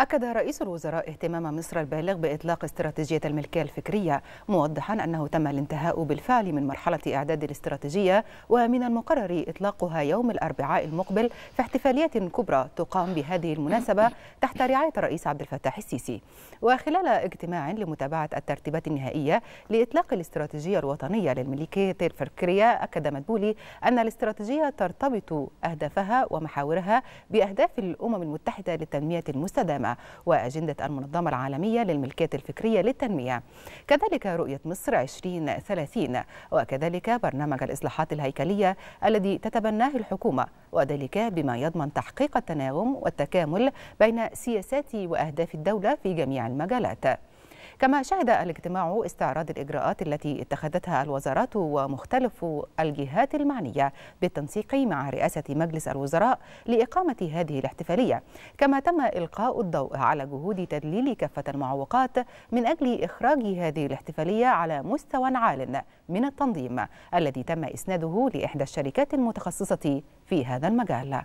أكد رئيس الوزراء اهتمام مصر البالغ بإطلاق استراتيجية الملكية الفكرية موضحا أنه تم الانتهاء بالفعل من مرحلة إعداد الاستراتيجية ومن المقرر إطلاقها يوم الأربعاء المقبل في احتفالية كبرى تقام بهذه المناسبة تحت رعاية الرئيس عبد الفتاح السيسي وخلال اجتماع لمتابعة الترتيبات النهائية لإطلاق الاستراتيجية الوطنية للملكية الفكرية أكد مدبولي أن الاستراتيجية ترتبط أهدافها ومحاورها بأهداف الأمم المتحدة للتنمية المستدامة المستدامة وأجندة المنظمة العالمية للملكية الفكرية للتنمية كذلك رؤية مصر 2030 وكذلك برنامج الإصلاحات الهيكلية الذي تتبناه الحكومة وذلك بما يضمن تحقيق التناغم والتكامل بين سياسات وأهداف الدولة في جميع المجالات كما شهد الاجتماع استعراض الإجراءات التي اتخذتها الوزارات ومختلف الجهات المعنية بالتنسيق مع رئاسة مجلس الوزراء لإقامة هذه الاحتفالية كما تم إلقاء الضوء على جهود تدليل كافة المعوقات من أجل إخراج هذه الاحتفالية على مستوى عال من التنظيم الذي تم إسناده لإحدى الشركات المتخصصة في هذا المجال